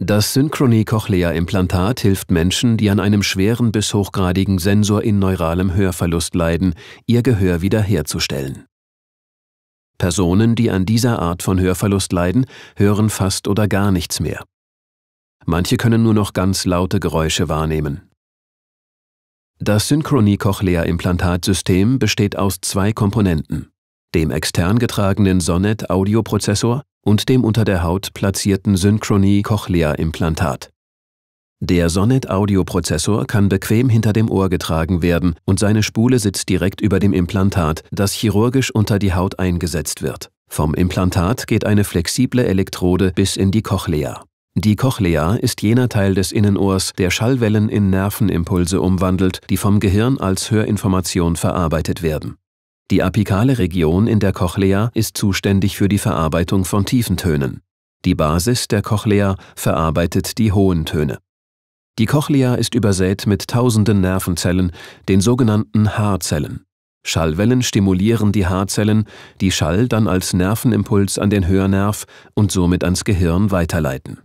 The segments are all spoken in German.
Das Synchrony-Cochlea-Implantat hilft Menschen, die an einem schweren bis hochgradigen Sensor in neuralem Hörverlust leiden, ihr Gehör wiederherzustellen. Personen, die an dieser Art von Hörverlust leiden, hören fast oder gar nichts mehr. Manche können nur noch ganz laute Geräusche wahrnehmen. Das Synchrony-Cochlea-Implantatsystem besteht aus zwei Komponenten, dem extern getragenen Sonnet-Audioprozessor und dem unter der Haut platzierten Synchrony cochlea implantat Der Sonnet-Audioprozessor kann bequem hinter dem Ohr getragen werden und seine Spule sitzt direkt über dem Implantat, das chirurgisch unter die Haut eingesetzt wird. Vom Implantat geht eine flexible Elektrode bis in die Cochlea. Die Cochlea ist jener Teil des Innenohrs, der Schallwellen in Nervenimpulse umwandelt, die vom Gehirn als Hörinformation verarbeitet werden. Die apikale Region in der Cochlea ist zuständig für die Verarbeitung von tiefen Tönen. Die Basis der Cochlea verarbeitet die hohen Töne. Die Cochlea ist übersät mit tausenden Nervenzellen, den sogenannten Haarzellen. Schallwellen stimulieren die Haarzellen, die Schall dann als Nervenimpuls an den Hörnerv und somit ans Gehirn weiterleiten.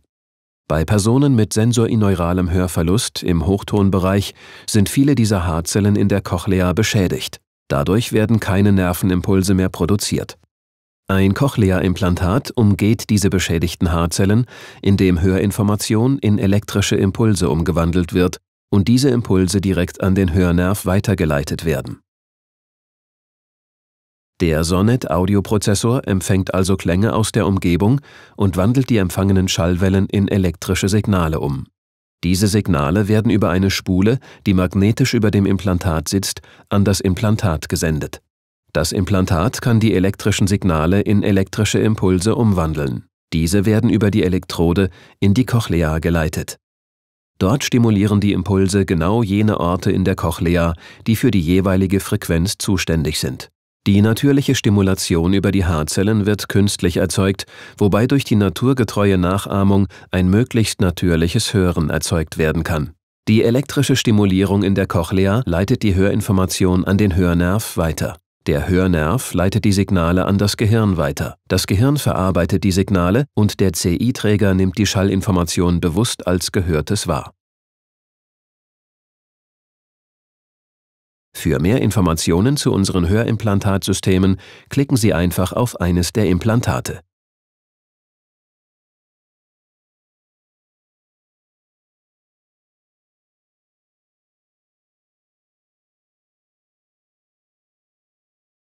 Bei Personen mit sensorineuralem Hörverlust im Hochtonbereich sind viele dieser Haarzellen in der Cochlea beschädigt. Dadurch werden keine Nervenimpulse mehr produziert. Ein Cochlea-Implantat umgeht diese beschädigten Haarzellen, indem Hörinformation in elektrische Impulse umgewandelt wird und diese Impulse direkt an den Hörnerv weitergeleitet werden. Der Sonnet-Audioprozessor empfängt also Klänge aus der Umgebung und wandelt die empfangenen Schallwellen in elektrische Signale um. Diese Signale werden über eine Spule, die magnetisch über dem Implantat sitzt, an das Implantat gesendet. Das Implantat kann die elektrischen Signale in elektrische Impulse umwandeln. Diese werden über die Elektrode in die Cochlea geleitet. Dort stimulieren die Impulse genau jene Orte in der Cochlea, die für die jeweilige Frequenz zuständig sind die natürliche Stimulation über die Haarzellen wird künstlich erzeugt, wobei durch die naturgetreue Nachahmung ein möglichst natürliches Hören erzeugt werden kann. Die elektrische Stimulierung in der Cochlea leitet die Hörinformation an den Hörnerv weiter. Der Hörnerv leitet die Signale an das Gehirn weiter. Das Gehirn verarbeitet die Signale und der CI-Träger nimmt die Schallinformation bewusst als Gehörtes wahr. Für mehr Informationen zu unseren Hörimplantatsystemen klicken Sie einfach auf eines der Implantate